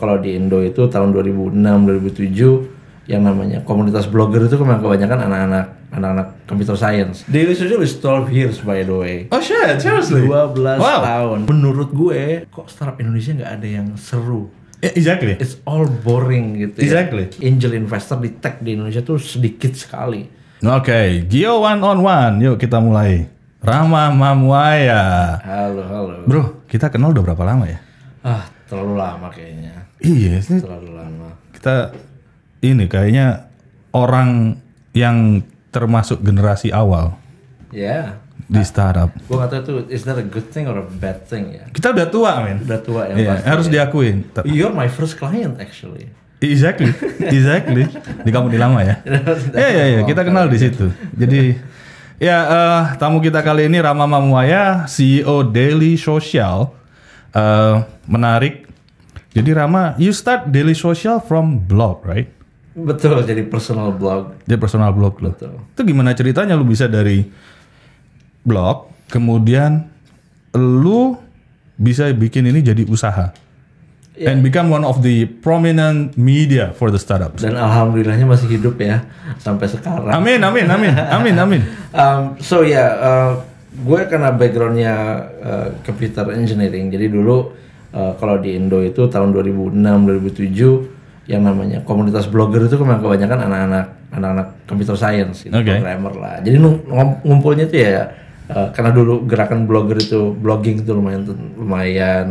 kalau di Indo itu tahun 2006 2007 yang namanya komunitas blogger itu memang kebanyakan anak-anak anak-anak computer science. Daily Social is 12 years by the way. Oh shit, seriously? 12 wow. tahun. Menurut gue, kok startup Indonesia nggak ada yang seru? Ya, exactly. It's all boring gitu ya. exactly. ya. Angel investor di tech di Indonesia tuh sedikit sekali. Oke, okay. Gio one on one. Yuk kita mulai. Rama Mamuaya. Halo, halo. Bro, kita kenal udah berapa lama ya? Ah, Terlalu lama kayaknya. Iya sih. Terlalu lama. Kita ini kayaknya orang yang termasuk generasi awal. Ya. Yeah di nah, startup. Gue kata itu is that a good thing or a bad thing ya. Kita udah tua men. Udah tua ya. yeah, Harus ya. diakuin. You're my first client actually. Exactly, exactly. di kamu di lama ya. Iya iya iya. Kita kenal di situ. Jadi ya uh, tamu kita kali ini Rama Mamuaya, CEO Daily Social. Uh, menarik jadi Rama, you start daily social from blog, right? Betul, jadi personal blog. Jadi personal blog lo. Betul. Itu gimana ceritanya lu bisa dari blog, kemudian lu bisa bikin ini jadi usaha? yeah. and become one of the prominent media for the startups. Dan alhamdulillahnya masih hidup ya sampai sekarang. Amin, amin, amin, amin, amin. um, so ya, yeah, uh, gue karena backgroundnya uh, computer engineering, jadi dulu uh, kalau di Indo itu tahun 2006 2007 yang namanya komunitas blogger itu memang kebanyakan anak-anak anak-anak computer science gitu, okay. programmer lah jadi ngumpulnya itu ya uh, karena dulu gerakan blogger itu blogging itu lumayan lumayan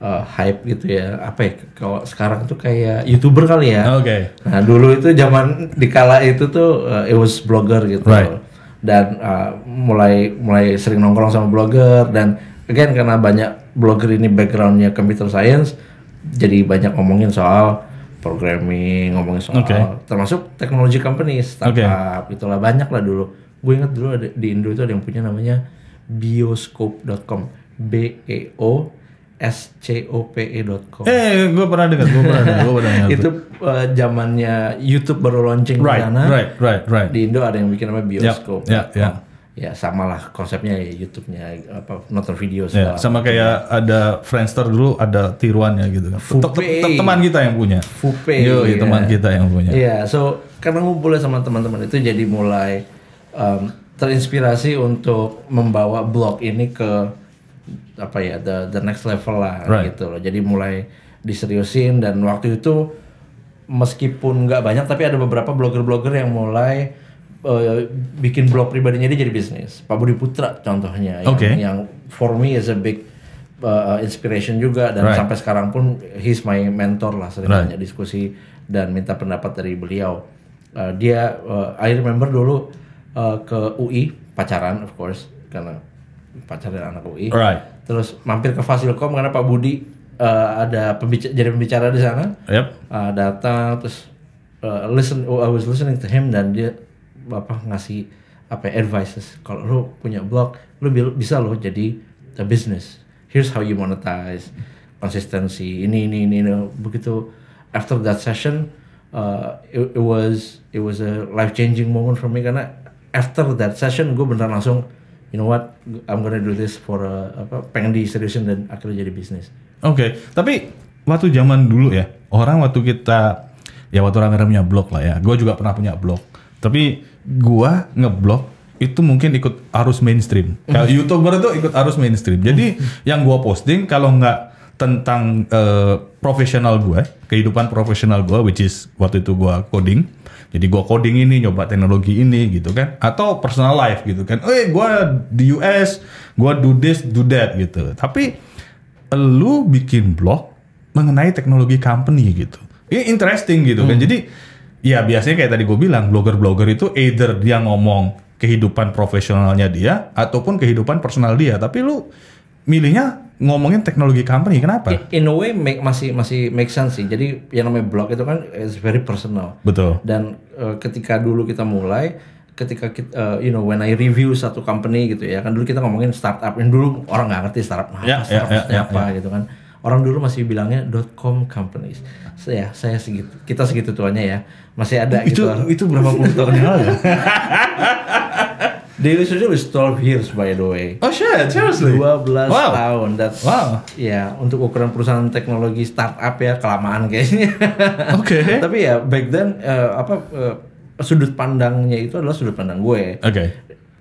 uh, hype gitu ya apa ya kalau sekarang tuh kayak youtuber kali ya oke okay. nah dulu itu zaman dikala itu tuh uh, it was blogger gitu right. dan uh, mulai mulai sering nongkrong sama blogger dan again karena banyak blogger ini backgroundnya computer science jadi banyak ngomongin soal programming ngomongin soal okay. termasuk teknologi company startup okay. itulah banyak lah dulu gue inget dulu ada, di Indo itu ada yang punya namanya bioscope.com b e o s c o p e dot com. eh gue pernah dengar gue pernah dengar gue pernah dengar itu uh, YouTube baru launching right, di sana right right right di Indo ada yang bikin namanya bioscope yep, yep, yep ya samalah konsepnya ya YouTube-nya apa nonton video ya, segala. Ya, sama kayak ada Friendster dulu ada tiruannya gitu. Kan. Teman kita yang punya. Fupe. Yo, ya. teman kita yang punya. ya so karena ngumpulnya sama teman-teman itu jadi mulai um, terinspirasi untuk membawa blog ini ke apa ya the, the next level lah right. gitu loh. Jadi mulai diseriusin dan waktu itu meskipun nggak banyak tapi ada beberapa blogger-blogger yang mulai uh, bikin blog pribadinya dia jadi bisnis. Pak Budi Putra contohnya yang, okay. yang for me is a big uh, inspiration juga dan right. sampai sekarang pun he's my mentor lah sering right. banyak diskusi dan minta pendapat dari beliau. Uh, dia uh, I remember dulu uh, ke UI pacaran of course karena pacar dan anak UI. Right. Terus mampir ke Fasilkom karena Pak Budi uh, ada pembicara, jadi pembicara di sana. Yep. Uh, datang terus uh, listen oh, I was listening to him dan dia Bapak ngasih apa ya, advices kalau lo punya blog lo bisa lo jadi a business here's how you monetize konsistensi ini ini ini, ini. begitu after that session uh, it, it was it was a life changing moment for me karena after that session gue bener langsung you know what I'm gonna do this for a, uh, apa pengen di solution dan akhirnya jadi bisnis. Oke, okay. tapi waktu zaman dulu ya orang waktu kita ya waktu orang punya blog lah ya, gue juga pernah punya blog. Tapi gua ngeblok itu mungkin ikut arus mainstream. Kalau hmm. youtuber itu ikut arus mainstream. Jadi hmm. yang gua posting kalau nggak tentang uh, profesional gua, kehidupan profesional gua, which is waktu itu gua coding. Jadi gua coding ini, nyoba teknologi ini gitu kan. Atau personal life gitu kan. Eh gua di US, gua do this, do that gitu. Tapi lu bikin blog mengenai teknologi company gitu. Ini interesting gitu kan. Hmm. Jadi ya biasanya kayak tadi gue bilang blogger-blogger itu either dia ngomong kehidupan profesionalnya dia ataupun kehidupan personal dia tapi lu milihnya ngomongin teknologi company kenapa? In a way make, masih masih make sense sih. Jadi yang namanya blog itu kan is very personal. Betul. Dan uh, ketika dulu kita mulai ketika kita, uh, eh, you know when I review satu company gitu ya kan dulu kita ngomongin startup yang dulu orang nggak ngerti startup, apa, yeah, ya, startup yeah, yeah, ya, apa yeah. gitu kan orang dulu masih bilangnya dot .com companies. Saya ya, saya segitu kita segitu tuanya ya. Masih ada gitu itu, gitu. Itu berapa puluh tahun yang lalu. Daily Studio is 12 years by the way. Oh shit, seriously. 12 wow. tahun. That's wow. Ya, untuk ukuran perusahaan teknologi startup ya kelamaan kayaknya. Oke. Okay. Tapi ya back then uh, apa uh, sudut pandangnya itu adalah sudut pandang gue. Oke. Okay.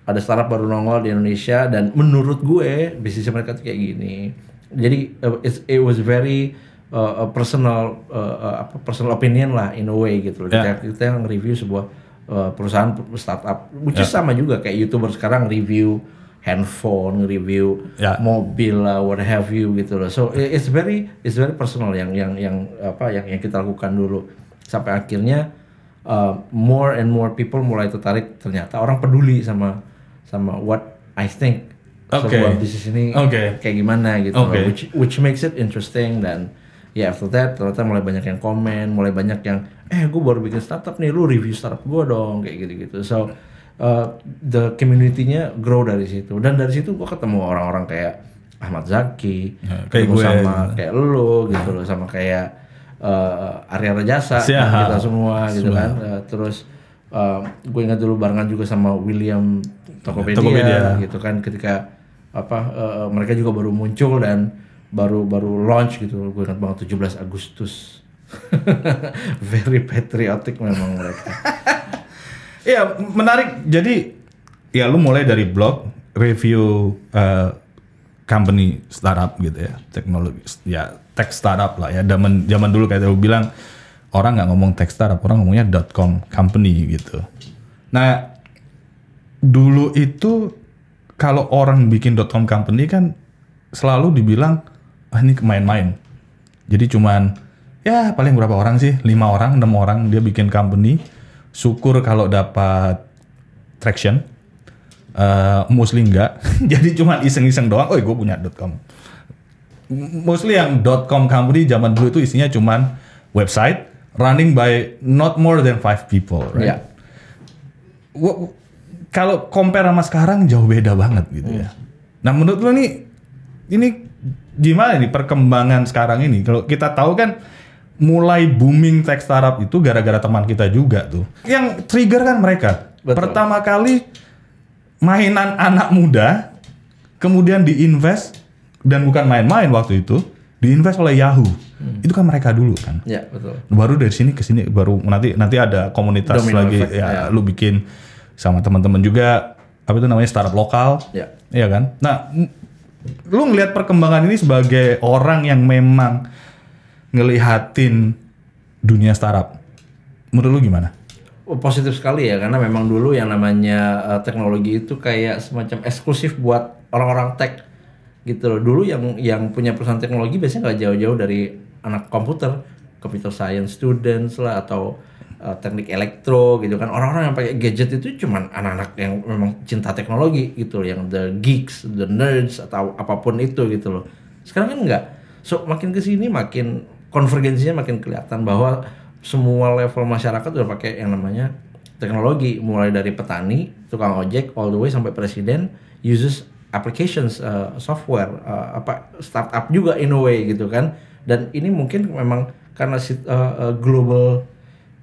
Ada startup baru nongol di Indonesia dan menurut gue bisnis mereka tuh kayak gini jadi uh, it, it was very uh, personal uh, uh, apa uh, personal opinion lah in a way gitu loh. Yeah. Kita, yang review sebuah uh, perusahaan startup, which yeah. is sama juga kayak youtuber sekarang review handphone, review yeah. mobil lah, what have you gitu loh. So it's very it's very personal yang yang yang apa yang yang kita lakukan dulu sampai akhirnya uh, more and more people mulai tertarik ternyata orang peduli sama sama what I think okay. sebuah bisnis ini okay. kayak gimana gitu okay. which which makes it interesting dan ya yeah, after that ternyata mulai banyak yang komen mulai banyak yang eh gue baru bikin startup nih lu review startup gue dong kayak gitu gitu so uh, the community-nya grow dari situ dan dari situ gue ketemu orang-orang kayak Ahmad Zaki ya, kayak gue sama kayak lu gitu loh sama kayak uh, Arya Rajasa Siaha. kita semua, gitu semua gitu kan uh, terus uh, gue ingat dulu barengan juga sama William Tokopedia, Tokopedia. gitu kan ketika apa uh, mereka juga baru muncul dan baru baru launch gitu gue ingat banget 17 Agustus very patriotic memang mereka Iya menarik jadi ya lu mulai dari blog review uh, company startup gitu ya teknologi ya tech startup lah ya zaman zaman dulu kayak lu bilang orang nggak ngomong tech startup orang ngomongnya dot com company gitu nah dulu itu kalau orang bikin dot .com company kan selalu dibilang ah ini main-main. Jadi cuman ya paling berapa orang sih? Lima orang, enam orang dia bikin company. Syukur kalau dapat traction. Uh, mostly enggak. Jadi cuman iseng-iseng doang. Oh, gue punya dot .com. Mostly yang dot .com company zaman dulu itu isinya cuman website running by not more than five people, right? Yeah kalau compare sama sekarang jauh beda banget gitu ya. Nah menurut lo nih ini gimana nih perkembangan sekarang ini? Kalau kita tahu kan mulai booming teks startup itu gara-gara teman kita juga tuh. Yang trigger kan mereka. Betul. Pertama kali mainan anak muda, kemudian diinvest dan bukan main-main waktu itu diinvest oleh Yahoo. Hmm. Itu kan mereka dulu kan. Ya, betul. Baru dari sini ke sini baru nanti nanti ada komunitas Domino lagi ya, ya lu bikin sama teman-teman juga apa itu namanya startup lokal. ya Iya kan? Nah, lu ngelihat perkembangan ini sebagai orang yang memang ngelihatin dunia startup. Menurut lu gimana? Oh, positif sekali ya karena memang dulu yang namanya eh, teknologi itu kayak semacam eksklusif buat orang-orang tech gitu loh. Dulu yang yang punya perusahaan teknologi biasanya nggak jauh-jauh dari anak komputer, computer science students lah atau uh, teknik elektro gitu kan orang-orang yang pakai gadget itu cuman anak-anak yang memang cinta teknologi gitu loh, yang the geeks the nerds atau apapun itu gitu loh sekarang kan enggak so makin kesini makin konvergensinya makin kelihatan bahwa semua level masyarakat udah pakai yang namanya teknologi mulai dari petani tukang ojek all the way sampai presiden uses applications uh, software uh, apa startup juga in a way gitu kan dan ini mungkin memang karena uh, global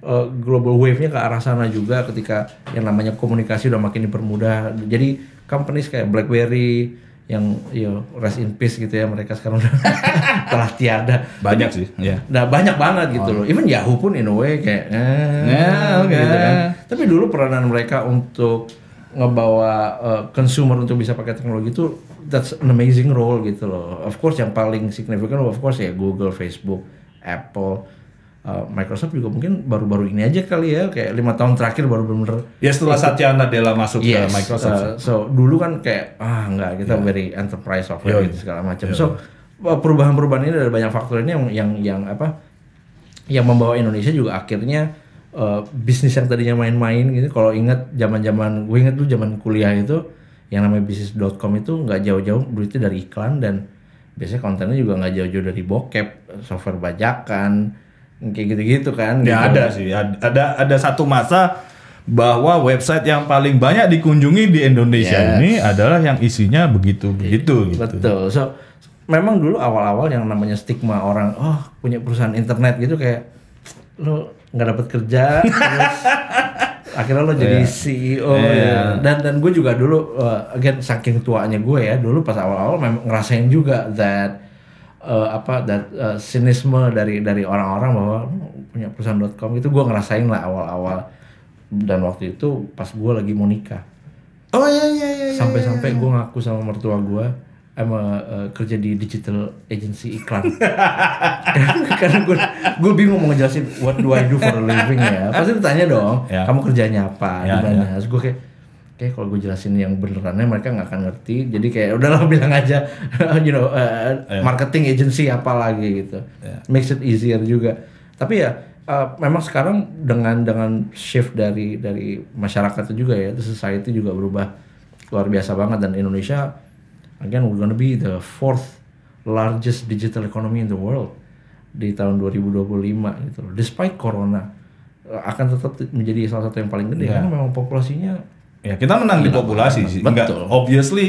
Eh, global wave-nya ke arah sana juga ketika yang namanya komunikasi udah makin dipermudah. Jadi companies kayak BlackBerry yang ya rest in peace gitu ya mereka sekarang udah telah tiada banyak sih ya nah banyak banget gitu oh. loh even Yahoo pun in a way kayak eh, yeah, gitu kan. okay. gitu kan tapi dulu peranan mereka untuk ngebawa uh, consumer untuk bisa pakai teknologi itu that's an amazing role gitu loh of course yang paling signifikan of course ya Google Facebook Apple Eh, Microsoft juga mungkin baru-baru ini aja kali ya kayak lima tahun terakhir baru benar ya setelah Satya Nadella masuk yes, ke Microsoft uh, so dulu kan kayak ah nggak kita yeah. very enterprise software yeah. gitu segala macam yeah. so perubahan-perubahan ini ada banyak faktor ini yang yang yang apa yang membawa Indonesia juga akhirnya uh, bisnis yang tadinya main-main gitu kalau ingat zaman-zaman gue ingat tuh zaman kuliah itu yang namanya bisnis.com itu nggak jauh-jauh duitnya dari iklan dan biasanya kontennya juga nggak jauh-jauh dari bokep, software bajakan, kayak gitu-gitu kan ya gitu. ada sih ada ada satu masa bahwa website yang paling banyak dikunjungi di Indonesia yes. ini adalah yang isinya begitu begitu iya, gitu. betul so memang dulu awal-awal yang namanya stigma orang oh punya perusahaan internet gitu kayak lo nggak dapat kerja terus akhirnya lo jadi yeah. CEO yeah. Ya. dan dan gue juga dulu uh, again saking tuanya gue ya dulu pas awal-awal memang ngerasain juga that uh, apa dat, uh, sinisme dari dari orang-orang bahwa punya perusahaan.com itu gue ngerasain lah awal-awal dan waktu itu pas gue lagi mau nikah oh iya iya iya, iya sampai-sampai iya, iya. gue ngaku sama mertua gue emang uh, eh, kerja di digital agency iklan karena gue gue bingung mau ngejelasin what do I do for a living ya pasti ditanya dong ya. kamu kerjanya apa ya, di mana ya. gue kayak Oke, kalau gue jelasin yang benerannya mereka nggak akan ngerti jadi kayak udahlah bilang aja you know uh, marketing agency apa lagi gitu yeah. makes it easier juga tapi ya uh, memang sekarang dengan dengan shift dari dari masyarakat juga ya society juga berubah luar biasa banget dan Indonesia again we're gonna be the fourth largest digital economy in the world di tahun 2025 gitu despite corona eh, akan tetap menjadi salah satu yang paling gede yeah. karena memang populasinya Ya kita menang Gila, di iya. populasi sih. Enggak, obviously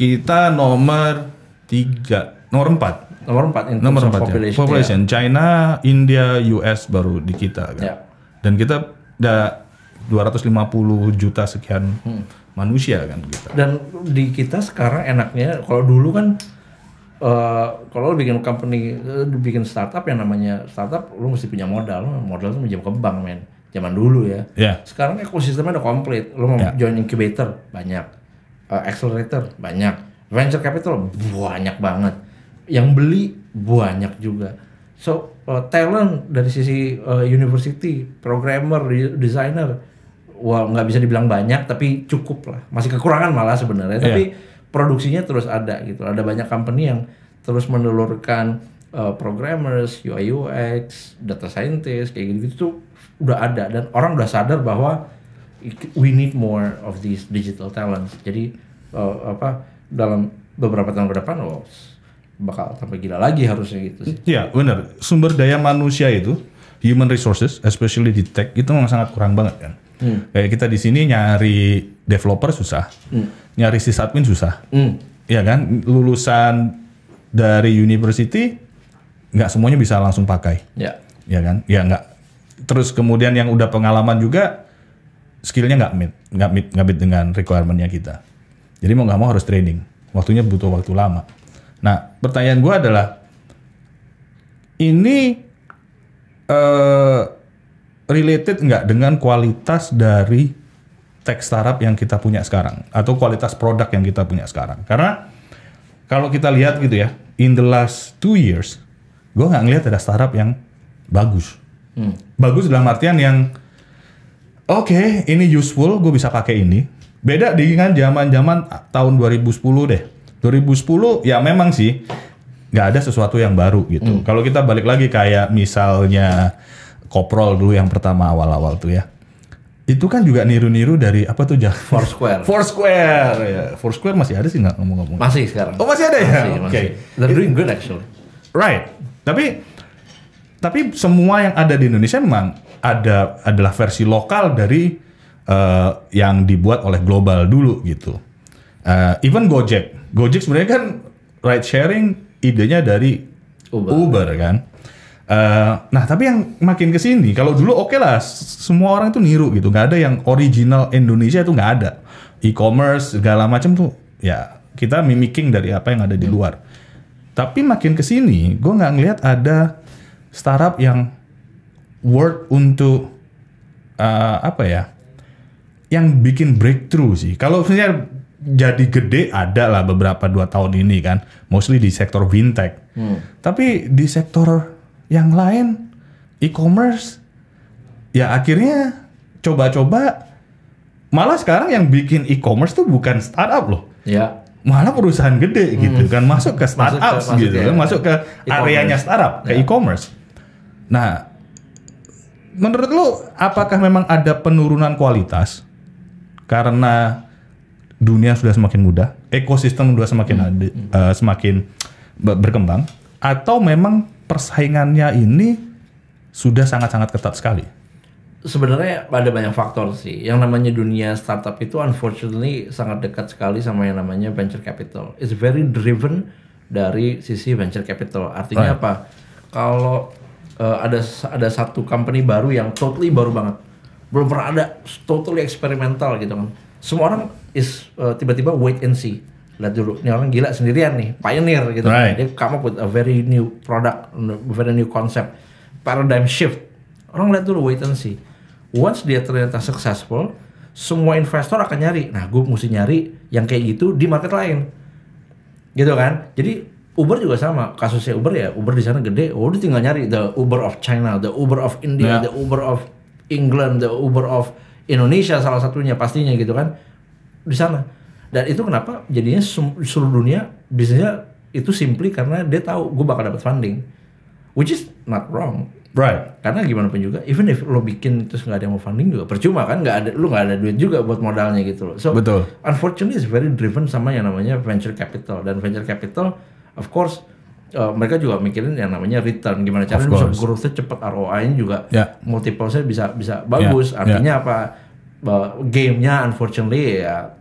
kita nomor tiga, nomor empat. Nomor empat. Nomor empat. Population. Ya. population. Yeah. China, India, US baru di kita kan. Yeah. Dan kita udah 250 juta sekian hmm. manusia kan kita. Dan di kita sekarang enaknya kalau dulu kan uh, kalau lu bikin company, eh, lu bikin startup yang namanya startup, lu mesti punya modal. Modal itu pinjam ke bank, men zaman dulu ya. Yeah. Sekarang ekosistemnya udah komplit. Lo mau yeah. join incubator banyak, uh, accelerator banyak, venture capital banyak banget, yang beli banyak juga. So uh, talent dari sisi uh, university, programmer, designer, wah well, nggak bisa dibilang banyak tapi cukup lah. Masih kekurangan malah sebenarnya. Yeah. Tapi ya. produksinya terus ada gitu. Ada banyak company yang terus menelurkan uh, programmers, UI UX, data scientist kayak gitu tuh udah ada dan orang udah sadar bahwa we need more of these digital talents. Jadi uh, apa dalam beberapa tahun ke depan oh, bakal sampai gila lagi harusnya gitu sih. Iya, benar. Sumber daya manusia itu human resources, especially di tech itu memang sangat kurang banget kan. Hmm. Kayak kita di sini nyari developer susah, hmm. nyari sysadmin susah, hmm. ya kan? Lulusan dari university nggak semuanya bisa langsung pakai, ya, ya kan? Ya nggak terus kemudian yang udah pengalaman juga skillnya nggak meet nggak meet nggak meet dengan requirementnya kita jadi mau nggak mau harus training waktunya butuh waktu lama nah pertanyaan gue adalah ini uh, related nggak dengan kualitas dari tech startup yang kita punya sekarang atau kualitas produk yang kita punya sekarang karena kalau kita lihat gitu ya in the last two years gue nggak ngelihat ada startup yang bagus Hmm. Bagus dalam artian yang oke, okay, ini useful, gue bisa pakai ini. Beda dengan zaman-zaman tahun 2010 deh. 2010 ya memang sih nggak ada sesuatu yang baru gitu. Hmm. Kalau kita balik lagi kayak misalnya Koprol dulu yang pertama awal-awal tuh ya itu kan juga niru-niru dari apa tuh Jack? Four Square ya. Square masih ada sih nggak ngomong-ngomong? Masih sekarang. Oh masih ada ya? masih, ya. Oke. Okay. They're doing good actually. Right. Tapi tapi semua yang ada di Indonesia memang ada adalah versi lokal dari uh, yang dibuat oleh global dulu gitu. Uh, even Gojek, Gojek sebenarnya kan ride sharing idenya dari Uber, Uber kan. Uh, nah tapi yang makin kesini, kalau dulu oke okay lah, semua orang itu niru gitu, nggak ada yang original Indonesia itu nggak ada. E-commerce segala macam tuh, ya kita mimicking dari apa yang ada di hmm. luar. Tapi makin kesini, gue nggak ngelihat ada startup yang worth untuk uh, apa ya? Yang bikin breakthrough sih. Kalau misalnya jadi gede ada lah beberapa dua tahun ini kan, mostly di sektor fintech. Hmm. Tapi di sektor yang lain, e-commerce, ya akhirnya coba-coba. Malah sekarang yang bikin e-commerce tuh bukan startup loh. Ya. Malah perusahaan gede gitu hmm. gitu kan masuk ke startup gitu ya, masuk ke gitu kan, areanya startup, ke ya. e-commerce. Nah, menurut lu apakah memang ada penurunan kualitas karena dunia sudah semakin mudah, ekosistem sudah semakin hmm. Adi, uh, semakin berkembang atau memang persaingannya ini sudah sangat-sangat ketat sekali? sebenarnya ada banyak faktor sih. Yang namanya dunia startup itu unfortunately sangat dekat sekali sama yang namanya venture capital. It's very driven dari sisi venture capital. Artinya right. apa? Kalau uh, ada ada satu company baru yang totally baru banget belum pernah ada totally eksperimental gitu kan semua orang is uh, tiba-tiba wait and see lihat dulu ini orang gila sendirian nih pioneer gitu right. dia come up with a very new product very new concept paradigm shift orang lihat dulu wait and see once dia ternyata successful semua investor akan nyari nah gue mesti nyari yang kayak gitu di market lain gitu kan jadi Uber juga sama kasusnya Uber ya Uber di sana gede oh udah tinggal nyari the Uber of China the Uber of India yeah. the Uber of England the Uber of Indonesia salah satunya pastinya gitu kan di sana dan itu kenapa jadinya seluruh dunia bisnisnya itu simply karena dia tahu gue bakal dapat funding which is not wrong right karena gimana pun juga even if lo bikin terus nggak ada yang mau funding juga percuma kan nggak ada lo nggak ada duit juga buat modalnya gitu loh so betul unfortunately it's very driven sama yang namanya venture capital dan venture capital of course uh, mereka juga mikirin yang namanya return gimana caranya bisa growth-nya cepat ROI-nya juga yeah. multiple-nya bisa bisa ya, bagus yeah. artinya yeah. apa uh, nya unfortunately ya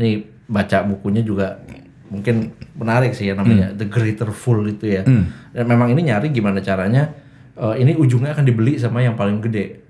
ini baca bukunya juga mungkin menarik sih yang namanya mm. The Greater Fool itu ya mm. dan ya, memang ini nyari gimana caranya uh, ini ujungnya akan dibeli sama yang paling gede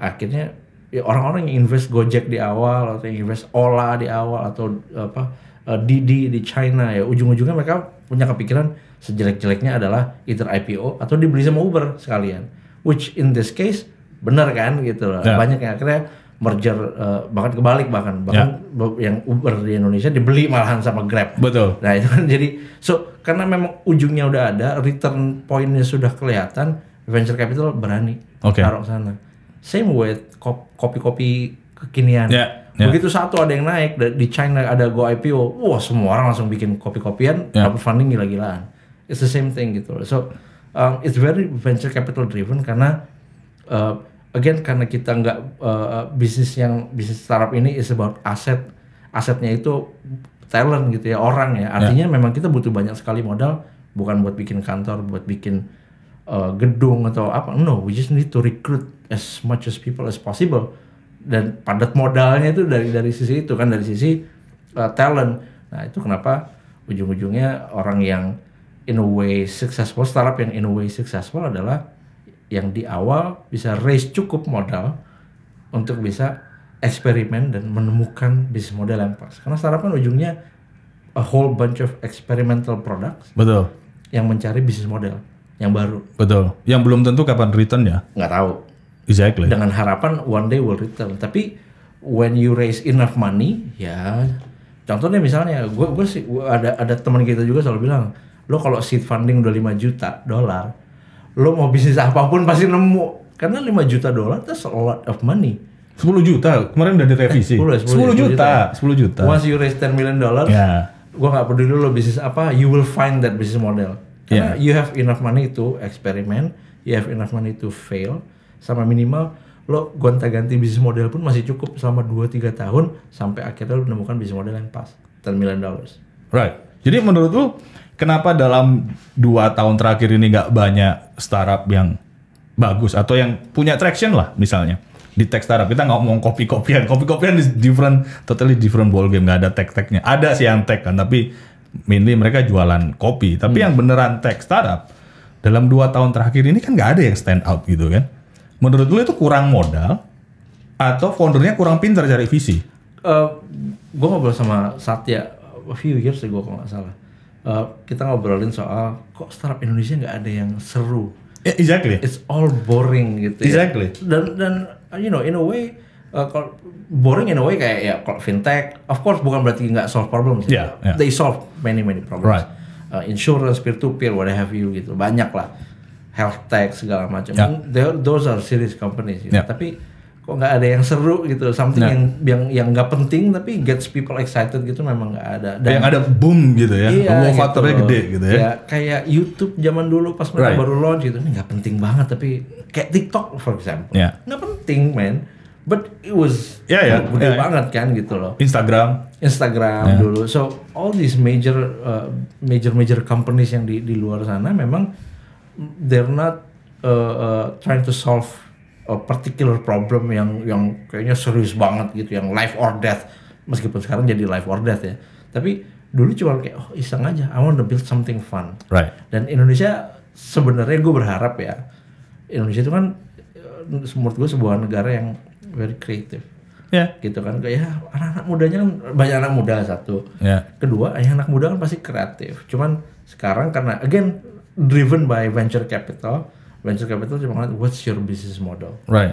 akhirnya orang ya, orang-orang yang invest Gojek di awal atau yang invest Ola di awal atau apa uh, Didi di China ya ujung-ujungnya mereka punya kepikiran sejelek-jeleknya adalah either IPO atau dibeli sama Uber sekalian. Which in this case benar kan gitu loh. Yeah. Banyak yang akhirnya merger uh, bahkan kebalik bahkan bahkan yeah. Ya. yang Uber di Indonesia dibeli malahan sama Grab. Betul. Nah itu kan jadi so karena memang ujungnya udah ada, return pointnya sudah kelihatan, venture capital berani okay. taruh sana. Same with kopi-kopi kekinian. Yeah Yeah. Begitu satu ada yang naik di China ada go IPO, wah semua orang langsung bikin kopi-kopian, yeah. dapat funding gila-gilaan. It's the same thing gitu. So um, it's very venture capital driven karena uh, again karena kita nggak uh, uh bisnis yang bisnis startup ini is about aset asetnya itu talent gitu ya orang ya, ya. artinya yeah. memang kita butuh banyak sekali modal bukan buat bikin kantor buat bikin uh, gedung atau apa no we just need to recruit as much as people as possible dan padat modalnya itu dari dari sisi itu kan dari sisi uh, talent. Nah, itu kenapa ujung-ujungnya orang yang in a way successful startup yang in a way successful adalah yang di awal bisa raise cukup modal untuk bisa eksperimen dan menemukan bisnis model yang pas. Karena startup kan ujungnya a whole bunch of experimental products. Betul. Yang mencari bisnis model yang baru. Betul. Yang belum tentu kapan return ya? Nggak tahu Exactly. Dengan harapan one day will return. Tapi when you raise enough money, ya contohnya misalnya gue gue sih gua ada ada teman kita juga selalu bilang lo kalau seed funding udah 5 juta dolar lo mau bisnis apapun pasti nemu karena 5 juta dolar itu a lot of money 10 juta kemarin udah direvisi eh, 10, 10, 10, 10 juta, juta 10 juta once you raise 10 million dollars yeah. gue gak peduli lo bisnis apa you will find that business model karena yeah. you have enough money to experiment, you have enough money to fail sama minimal lo gonta-ganti bisnis model pun masih cukup selama 2-3 tahun sampai akhirnya lo menemukan bisnis model yang pas. 10 million dollars. Right. Jadi menurut lo kenapa dalam 2 tahun terakhir ini nggak banyak startup yang bagus atau yang punya traction lah misalnya di tech startup kita nggak ngomong kopi-kopian kopi-kopian is different totally different ball game nggak ada tech-technya ada sih yang tech kan tapi mainly mereka jualan kopi tapi hmm. yang beneran tech startup dalam dua tahun terakhir ini kan nggak ada yang stand out gitu kan Menurut lu itu kurang modal atau foundernya kurang pintar cari visi? Uh, eh, gue ngobrol sama Satya a few years ago kalau nggak salah. Uh, kita ngobrolin soal kok startup Indonesia nggak ada yang seru. Yeah, exactly. It's all boring gitu. Ya. Exactly. Ya. Dan dan you know in a way uh, boring in a way kayak ya kalau fintech of course bukan berarti nggak solve problems. Yeah, yeah. They solve many many problems. Right. Uh, insurance peer to peer what have you gitu banyak lah health tech segala macam. Yeah. Ya. Those are serious companies. Gitu. Yeah. Tapi kok nggak ada yang seru gitu, something yeah. yang yang yang nggak penting tapi gets people excited gitu memang nggak ada. Dan, yang ada boom gitu ya, iya, wow gitu faktornya gede gitu ya. ya. Kayak YouTube zaman dulu pas mereka right. baru launch gitu, ini nggak penting banget tapi kayak TikTok for example, ya. nggak yeah. penting man. But it was yeah, yeah, gede yeah, ya. banget kan gitu loh. Instagram, Instagram yeah. dulu. So all these major uh, major major companies yang di di luar sana memang they're not uh, uh, trying to solve a particular problem yang yang kayaknya serius banget gitu yang life or death meskipun sekarang jadi life or death ya tapi dulu cuma kayak oh iseng aja I want to build something fun right dan Indonesia sebenarnya gue berharap ya Indonesia itu kan uh, menurut gue sebuah negara yang very creative yeah. gitu kan kayak ya, anak-anak mudanya kan banyak anak muda satu yeah. kedua ya, anak muda kan pasti kreatif cuman sekarang karena again driven by venture capital. Venture capital cuma what's your business model? Right.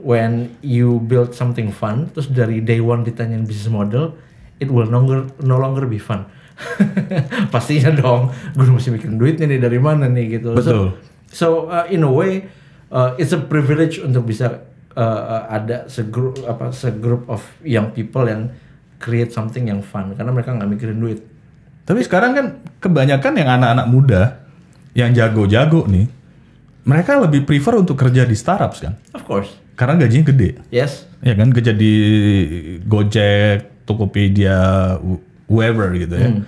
When you build something fun, terus dari day one ditanyain business model, it will no longer no longer be fun. Pastinya dong, gue mesti bikin duitnya nih dari mana nih gitu. Betul. So, so uh, in a way, uh, it's a privilege untuk bisa uh, uh ada segrup apa segrup of young people yang create something yang fun karena mereka nggak mikirin duit. Tapi sekarang kan kebanyakan yang anak-anak muda yang jago-jago nih, mereka lebih prefer untuk kerja di startups kan? Of course. Karena gajinya gede. Yes. Ya kan kerja di Gojek, Tokopedia, whoever gitu ya. Hmm.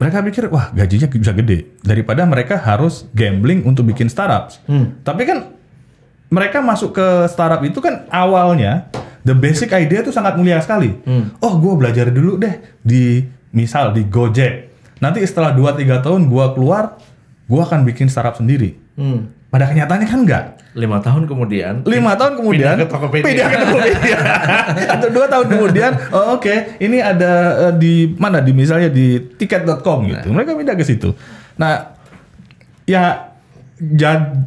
Mereka pikir wah gajinya bisa gede daripada mereka harus gambling untuk bikin startups. Hmm. Tapi kan mereka masuk ke startup itu kan awalnya the basic idea itu sangat mulia sekali. Hmm. Oh, gue belajar dulu deh di misal di Gojek. Nanti setelah 2-3 tahun gue keluar, gue akan bikin startup sendiri. Hmm. Pada kenyataannya kan enggak. Lima tahun kemudian. Lima tahun kemudian. Pindah ke Tokopedia. Pindah ke Tokopedia. Atau dua tahun kemudian, oh oke, okay, ini ada uh, di mana di misalnya di tiket.com gitu. Nah. Mereka pindah ke situ. Nah, ya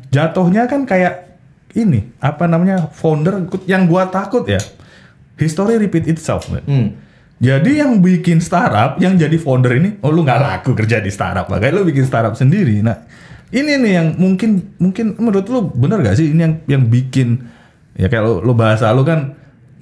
jatuhnya kan kayak ini apa namanya founder yang gua takut ya. History repeat itself. Hmm jadi yang bikin startup, yang jadi founder ini, oh lu nggak laku kerja di startup, makanya lu bikin startup sendiri. Nah, ini nih yang mungkin mungkin menurut lu bener gak sih ini yang yang bikin ya kayak lu, lu bahasa lu kan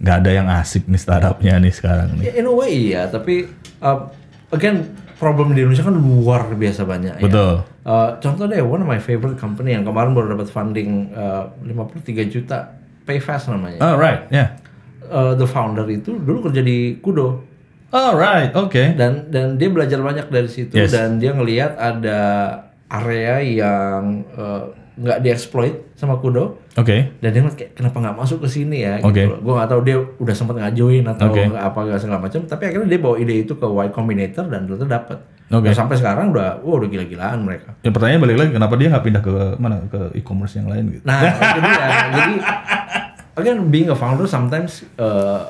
nggak ada yang asik nih startupnya nih sekarang nih. Ya, in a way iya, tapi uh, again problem di Indonesia kan luar biasa banyak ya. Betul. ya. Uh, contoh deh one of my favorite company yang kemarin baru dapat funding uh, 53 juta Payfast namanya. Oh right, ya. Yeah uh, the founder itu dulu kerja di Kudo. Alright, oh, oke. Okay. Dan dan dia belajar banyak dari situ yes. dan dia ngelihat ada area yang eh, nggak uh, dieksploit sama Kudo. Oke. Okay. Dan dia ngeliat kayak kenapa nggak masuk ke sini ya? Oke. Gitu okay. Gue nggak tahu dia udah sempat ngajuin atau okay. apa segala macam. Tapi akhirnya dia bawa ide itu ke Y Combinator dan ternyata dapat. Oke. Okay. sampai sekarang udah, wow, udah gila-gilaan mereka. Ya pertanyaan balik lagi, kenapa dia nggak pindah ke mana ke e-commerce yang lain gitu? Nah, itu dia. Jadi again being a founder sometimes uh,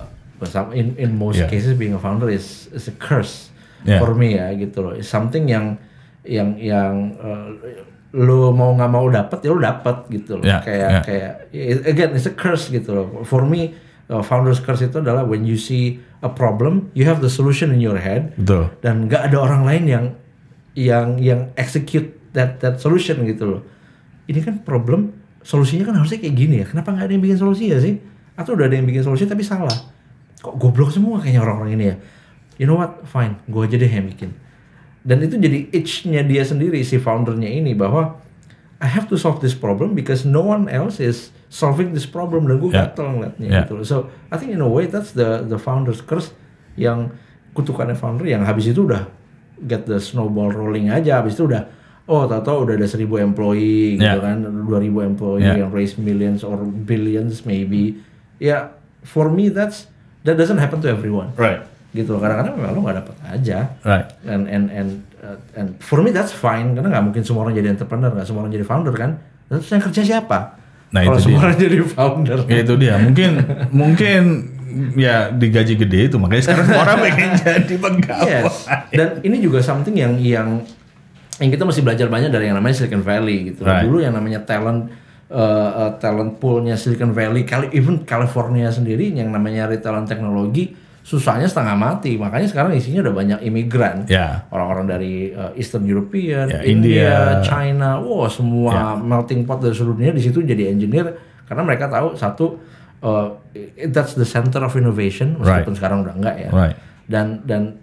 in in most yeah. cases being a founder is is a curse yeah. for me ya gitu loh. It's something yang yang yang uh, lu mau nggak mau dapat ya lu dapat gitu loh. Yeah. Kayak yeah. kayak again it's a curse gitu loh. For me uh, founder's curse itu adalah when you see a problem, you have the solution in your head. Betul. Dan nggak ada orang lain yang yang yang execute that that solution gitu loh. Ini kan problem solusinya kan harusnya kayak gini ya kenapa nggak ada yang bikin solusi ya sih atau udah ada yang bikin solusi tapi salah kok goblok semua kayaknya orang-orang ini ya you know what fine gue aja deh yang bikin dan itu jadi itch-nya dia sendiri si foundernya ini bahwa I have to solve this problem because no one else is solving this problem dan gue yeah. Ya. ngeliatnya yeah. gitu so I think in a way that's the the founder's curse yang kutukannya founder yang habis itu udah get the snowball rolling aja habis itu udah oh tahu udah ada seribu employee yeah. gitu ya. kan, dua ribu employee yeah. yang raise millions or billions maybe. Ya yeah, for me that's that doesn't happen to everyone. Right. Gitu. Karena kadang memang lo gak dapet aja. Right. And and and uh, and for me that's fine karena nggak mungkin semua orang jadi entrepreneur, nggak semua orang jadi founder kan. Terus yang kerja siapa? Nah, Kalau semua dia. orang jadi founder. Ya, itu dia. Mungkin mungkin ya digaji gede itu makanya sekarang orang pengen jadi pegawai. Yes. Dan ini juga something yang yang yang kita masih belajar banyak dari yang namanya Silicon Valley gitu. Right. Dulu yang namanya talent uh, uh, talent poolnya Silicon Valley, kali even California sendiri yang namanya talent teknologi susahnya setengah mati. Makanya sekarang isinya udah banyak imigran, yeah. orang-orang dari uh, Eastern European, yeah, India, India, China, wow semua yeah. melting pot dari seluruh dunia di situ jadi engineer karena mereka tahu satu uh, that's the center of innovation meskipun right. sekarang udah enggak ya. Right. Dan dan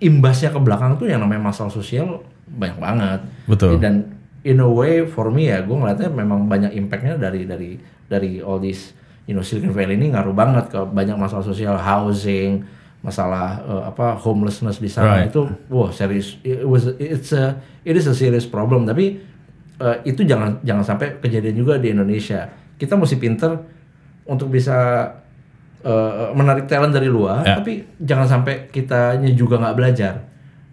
imbasnya ke belakang tuh yang namanya masalah sosial banyak banget. Betul. Dan in a way for me ya gue ngeliatnya memang banyak impactnya dari dari dari all this you know Silicon Valley ini ngaruh banget ke banyak masalah sosial housing masalah uh, apa homelessness di sana right. itu wah wow, serius it was it's a it is a serious problem tapi uh, itu jangan jangan sampai kejadian juga di Indonesia kita mesti pinter untuk bisa uh, menarik talent dari luar yeah. tapi jangan sampai kitanya juga nggak belajar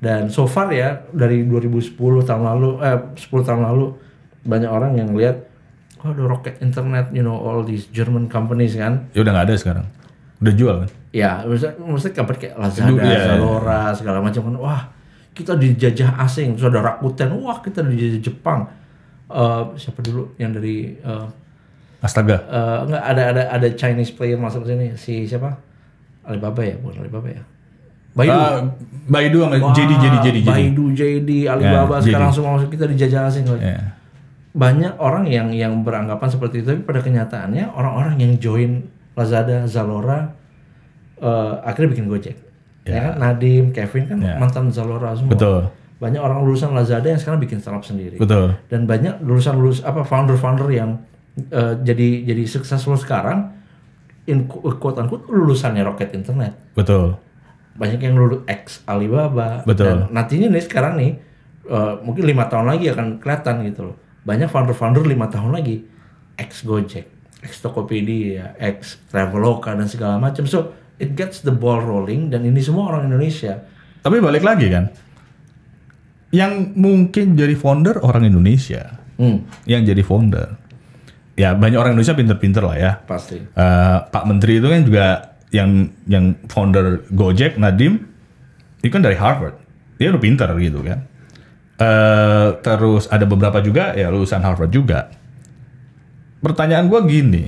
dan so far ya dari 2010 tahun lalu eh 10 tahun lalu banyak orang yang lihat oh ada rocket internet you know all these German companies kan ya udah nggak ada sekarang udah jual kan ya maksudnya, maksudnya kabar kayak Lazada, iya, iya. Zalora yeah, yeah, yeah. segala macam kan wah kita dijajah asing terus ada Rakuten wah kita dijajah Jepang uh, siapa dulu yang dari uh, Astaga. Uh, eh, enggak ada ada ada Chinese player masuk sini si siapa? Alibaba ya, bukan Alibaba ya. Baidu. Uh, Baidu sama Wah, JD, JD, JD, JD. Baidu, JD, Alibaba yeah, sekarang JD. semua kita dijajah kali. Yeah. Banyak orang yang yang beranggapan seperti itu, tapi pada kenyataannya orang-orang yang join Lazada, Zalora, uh, akhirnya bikin Gojek. Yeah. Ya kan Nadim, Kevin kan yeah. mantan Zalora semua. Betul. Banyak orang lulusan Lazada yang sekarang bikin startup sendiri. Betul. Dan banyak lulusan lulus apa founder-founder yang uh, jadi jadi successful sekarang in quote unquote lulusannya Rocket Internet. Betul banyak yang lulus ex Alibaba. Betul. Dan nantinya nih sekarang nih uh, mungkin lima tahun lagi akan kelihatan gitu loh. Banyak founder-founder lima tahun lagi ex Gojek, ex Tokopedia, ex Traveloka dan segala macam. So it gets the ball rolling dan ini semua orang Indonesia. Tapi balik lagi kan, yang mungkin jadi founder orang Indonesia, hmm. yang jadi founder. Ya banyak orang Indonesia pinter-pinter lah ya. Pasti. Uh, Pak Menteri itu kan juga yang yang founder Gojek Nadim itu kan dari Harvard dia udah pinter gitu kan uh, terus ada beberapa juga ya lulusan Harvard juga pertanyaan gue gini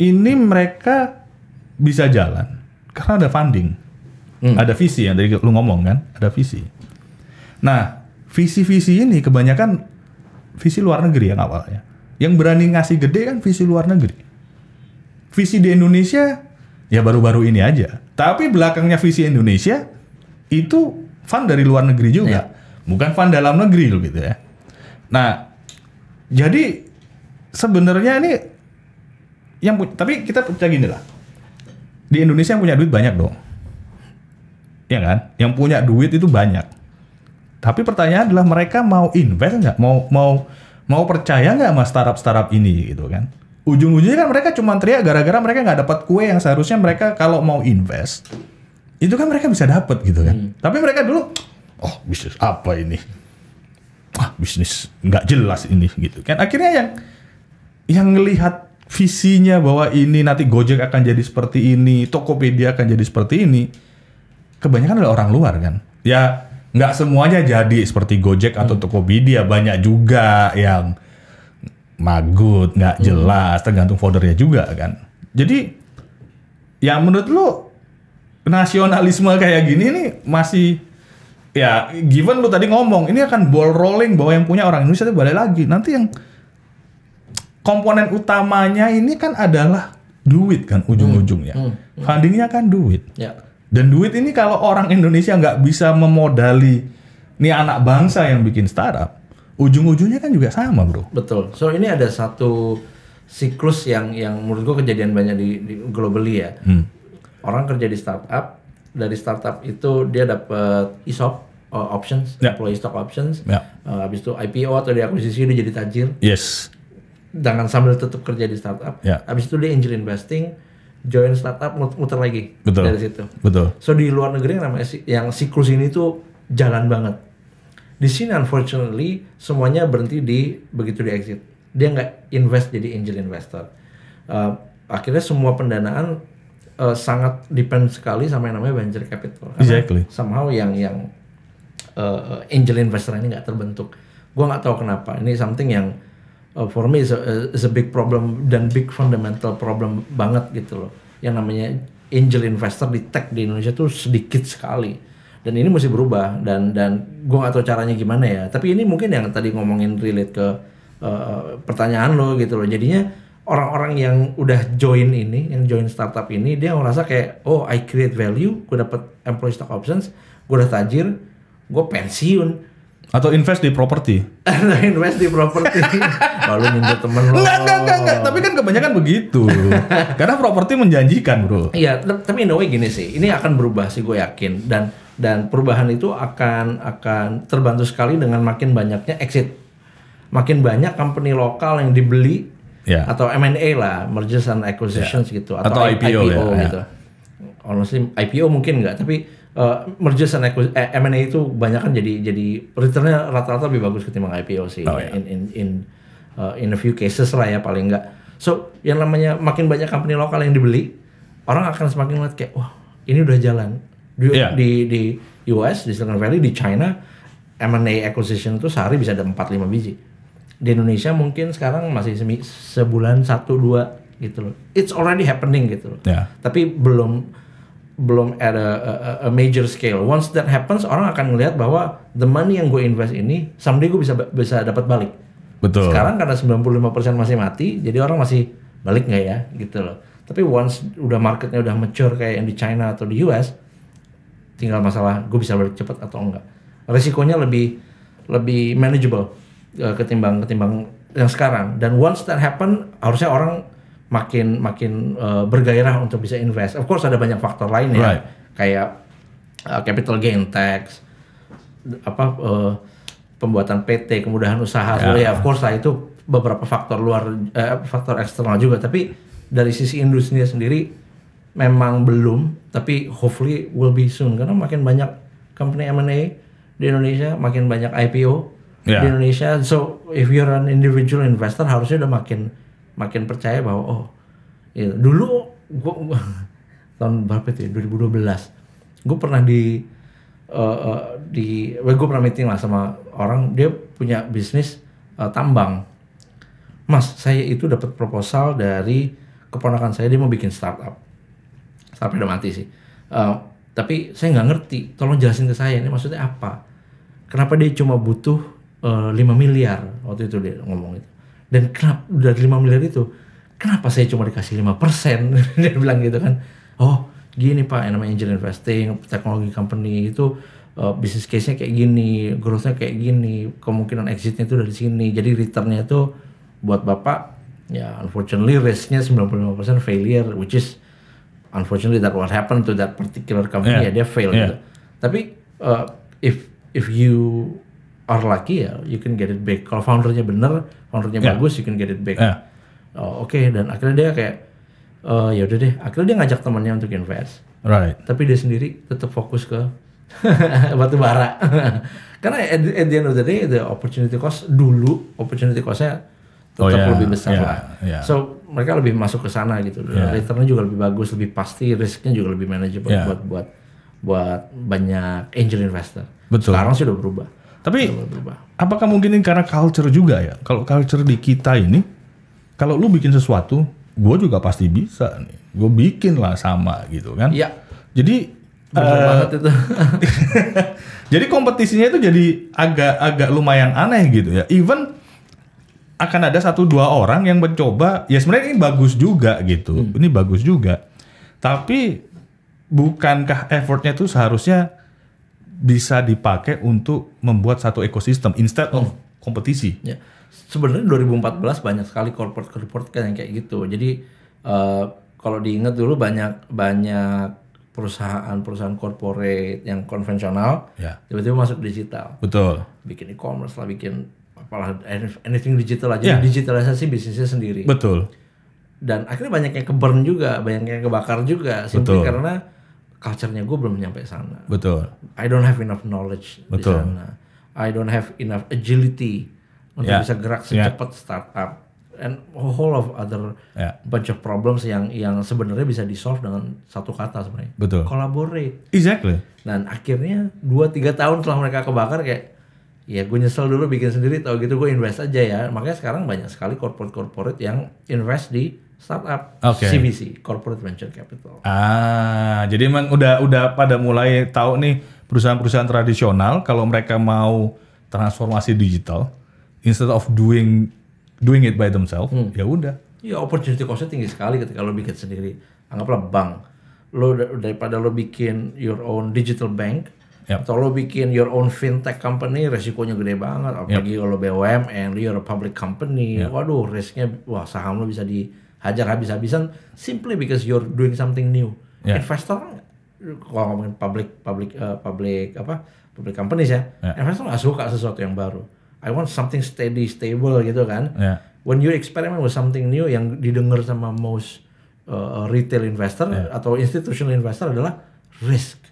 ini mereka bisa jalan karena ada funding hmm. ada visi yang tadi lu ngomong kan ada visi nah visi-visi ini kebanyakan visi luar negeri yang awalnya yang berani ngasih gede kan visi luar negeri visi di Indonesia Ya baru-baru ini aja. Tapi belakangnya visi Indonesia itu fund dari luar negeri juga, ya. bukan fund dalam negeri loh gitu ya. Nah, jadi sebenarnya ini yang tapi kita percaya gini lah. Di Indonesia yang punya duit banyak dong. Ya kan? Yang punya duit itu banyak. Tapi pertanyaan adalah mereka mau invest nggak? Mau mau mau percaya nggak sama startup startup ini gitu kan? ujung-ujungnya kan mereka cuma teriak gara-gara mereka nggak dapat kue yang seharusnya mereka kalau mau invest itu kan mereka bisa dapat gitu kan hmm. tapi mereka dulu oh bisnis apa ini ah bisnis nggak jelas ini gitu kan akhirnya yang yang ngelihat visinya bahwa ini nanti Gojek akan jadi seperti ini, Tokopedia akan jadi seperti ini, kebanyakan adalah orang luar kan. Ya nggak semuanya jadi seperti Gojek atau hmm. Tokopedia, banyak juga yang magut, nggak hmm. jelas, tergantung foldernya juga kan. Jadi yang menurut lu nasionalisme kayak gini nih masih ya given lu tadi ngomong ini akan ball rolling bahwa yang punya orang Indonesia itu balik lagi. Nanti yang komponen utamanya ini kan adalah duit kan hmm. ujung-ujungnya. Hmm. Hmm. Fundingnya kan duit. Ya. Dan duit ini kalau orang Indonesia nggak bisa memodali nih anak bangsa yang bikin startup, ujung-ujungnya kan juga sama bro. Betul. So ini ada satu siklus yang yang menurut gue kejadian banyak di, di globally ya. Hmm. Orang kerja di startup, dari startup itu dia dapat ESOP uh, options, yeah. employee stock options. Yeah. Uh, habis itu IPO atau di akuisisi dia jadi tajir. Yes. Dengan sambil tetap kerja di startup. Yeah. Habis itu dia angel investing, join startup muter lagi Betul. dari situ. Betul. So di luar negeri yang namanya yang siklus ini tuh jalan banget di sini unfortunately semuanya berhenti di begitu di exit. Dia nggak invest jadi angel investor. Uh, akhirnya semua pendanaan uh, sangat depend sekali sama yang namanya venture capital. Karena exactly. Somehow yang yang uh, uh angel investor ini nggak terbentuk. Gue nggak tahu kenapa. Ini something yang uh, for me is a, is a big problem dan big fundamental problem banget gitu loh. Yang namanya angel investor di tech di Indonesia tuh sedikit sekali dan ini mesti berubah dan dan gue gak tahu caranya gimana ya tapi ini mungkin yang tadi ngomongin relate ke uh, pertanyaan lo gitu loh jadinya orang-orang yang udah join ini yang join startup ini dia ngerasa kayak oh I create value gue dapet employee stock options gue udah tajir gue pensiun atau invest di properti nah, invest di properti lalu minta temen lo nggak enggak enggak enggak tapi kan kebanyakan begitu karena properti menjanjikan bro iya tapi in a way gini sih ini akan berubah sih gue yakin dan dan perubahan itu akan akan terbantu sekali dengan makin banyaknya exit makin banyak company lokal yang dibeli yeah. atau M&A lah mergers and acquisitions yeah. gitu atau, atau IPO, IPO ya, ya, gitu yeah. honestly IPO mungkin enggak tapi uh, eh, mergers eh, and acquisition M&A itu banyak kan jadi jadi returnnya rata-rata lebih bagus ketimbang IPO sih oh, yeah. in in in uh, in a few cases lah ya paling enggak so yang namanya makin banyak company lokal yang dibeli orang akan semakin melihat kayak wah ini udah jalan di yeah. di, di US di Silicon Valley di China M&A acquisition itu sehari bisa ada empat lima biji di Indonesia mungkin sekarang masih semi, sebulan satu dua gitu loh it's already happening gitu loh yeah. tapi belum belum at a, a, a major scale. Once that happens, orang akan melihat bahwa the money yang gue invest ini someday gue bisa bisa dapat balik. Betul. Sekarang karena 95% masih mati, jadi orang masih balik nggak ya gitu loh. Tapi once udah marketnya udah mature kayak yang di China atau di US, tinggal masalah gue bisa balik cepat atau enggak. Resikonya lebih lebih manageable eh, ketimbang ketimbang yang sekarang. Dan once that happen, harusnya orang makin makin uh, bergairah untuk bisa invest. Of course ada banyak faktor lain ya, right. kayak uh, capital gain tax, apa uh, pembuatan PT, kemudahan usaha, yeah. So, ya of course lah itu beberapa faktor luar, uh, faktor eksternal juga. Tapi dari sisi industri sendiri memang belum, tapi hopefully will be soon karena makin banyak company M&A di Indonesia, makin banyak IPO yeah. di Indonesia. So if you're an individual investor harusnya udah makin makin percaya bahwa oh ya, dulu gua, gua tahun berapa itu ya 2012 gue pernah di uh, uh, di gue pernah meeting lah sama orang dia punya bisnis uh, tambang mas saya itu dapat proposal dari keponakan saya dia mau bikin startup startup udah mati sih uh, tapi saya nggak ngerti tolong jelasin ke saya ini maksudnya apa kenapa dia cuma butuh uh, 5 miliar waktu itu dia ngomong itu dan kenapa dari 5 miliar itu kenapa saya cuma dikasih 5 persen dia bilang gitu kan oh gini pak yang namanya angel investing teknologi company itu uh, eh, bisnis case-nya kayak gini growth-nya kayak gini kemungkinan nya itu dari sini jadi return nya itu buat bapak ya unfortunately risk nya 95% failure which is unfortunately that what happened to that particular company yeah. ya dia fail yeah. gitu tapi uh, if if you are lucky ya you can get it back kalau foundernya bener ownernya yeah. bagus you can get it back yeah. oh, oke okay. dan akhirnya dia kayak uh, ya udah deh akhirnya dia ngajak temannya untuk invest right tapi dia sendiri tetap fokus ke batu bara karena at the, at the end of the day the opportunity cost dulu opportunity costnya tetap oh, yeah. lebih besar yeah. lah yeah. so mereka lebih masuk ke sana gitu yeah. returnnya juga lebih bagus lebih pasti risknya juga lebih manageable yeah. buat buat buat banyak angel investor betul sekarang udah berubah tapi berubah, apakah mungkin ini karena culture juga ya? Kalau culture di kita ini, kalau lu bikin sesuatu, gue juga pasti bisa nih. Gue bikin lah sama gitu kan? Iya. Jadi uh, itu. jadi kompetisinya itu jadi agak agak lumayan aneh gitu ya. Even akan ada satu dua orang yang mencoba. Ya sebenarnya ini bagus juga gitu. Hmm. Ini bagus juga. Tapi bukankah effortnya itu seharusnya bisa dipakai untuk membuat satu ekosistem instead of hmm. kompetisi. Ya. Sebenarnya 2014 banyak sekali corporate-corporate kan yang kayak gitu. Jadi uh, kalau diingat dulu banyak banyak perusahaan-perusahaan corporate yang konvensional ya. tiba-tiba masuk digital. Betul. Bikin e-commerce lah, bikin apalah anything digital aja. Ya. digitalisasi bisnisnya sendiri. Betul. Dan akhirnya banyak yang keburn juga, banyak yang kebakar juga, simpel karena culture-nya gue belum nyampe sana. Betul. I don't have enough knowledge Betul. di sana. I don't have enough agility untuk yeah. bisa gerak secepat yeah. startup and whole of other yeah. bunch of problems yang yang sebenarnya bisa di solve dengan satu kata sebenarnya. Betul. Collaborate. Exactly. Dan akhirnya 2 3 tahun setelah mereka kebakar kayak ya gue nyesel dulu bikin sendiri tau gitu gue invest aja ya. Makanya sekarang banyak sekali corporate-corporate yang invest di startup okay. CVC corporate venture capital. Ah, jadi emang udah udah pada mulai tahu nih perusahaan-perusahaan tradisional kalau mereka mau transformasi digital instead of doing doing it by themselves, hmm. ya udah. Ya opportunity costnya tinggi sekali ketika lo bikin sendiri. Anggaplah bank, lo daripada lo bikin your own digital bank, Yep. Atau lo bikin your own fintech company resikonya gede banget. Apalagi yep. kalau BUMN, lo you're a public company. Yep. Waduh, risknya wah saham lo bisa di hajar habis-habisan simply because you're doing something new. Yeah. Investor kalau ngomongin public public uh, public apa public companies ya, yeah. investor nggak suka sesuatu yang baru. I want something steady, stable gitu kan. Yeah. When you experiment with something new yang didengar sama most uh, retail investor yeah. atau institutional investor adalah risk.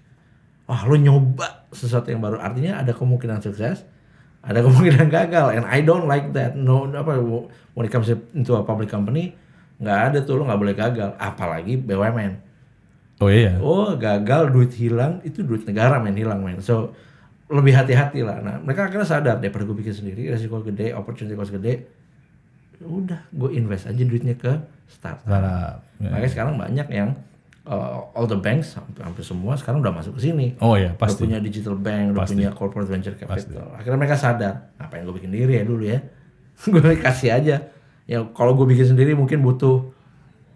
Wah, lu nyoba sesuatu yang baru artinya ada kemungkinan sukses, ada kemungkinan gagal and I don't like that. No apa when it comes into a public company, nggak ada tuh lo nggak boleh gagal apalagi BUMN oh iya oh gagal duit hilang itu duit negara main hilang main so lebih hati-hati lah nah mereka akhirnya sadar daripada gue bikin sendiri resiko gede opportunity cost gede udah gue invest aja duitnya ke startup startup ya. makanya sekarang banyak yang uh, all the banks hampir, hampir semua sekarang udah masuk ke sini oh iya pasti udah punya digital bank udah pasti. punya corporate venture capital pasti. akhirnya mereka sadar apa yang gue bikin diri ya dulu ya gue kasih aja ya kalau gue bikin sendiri mungkin butuh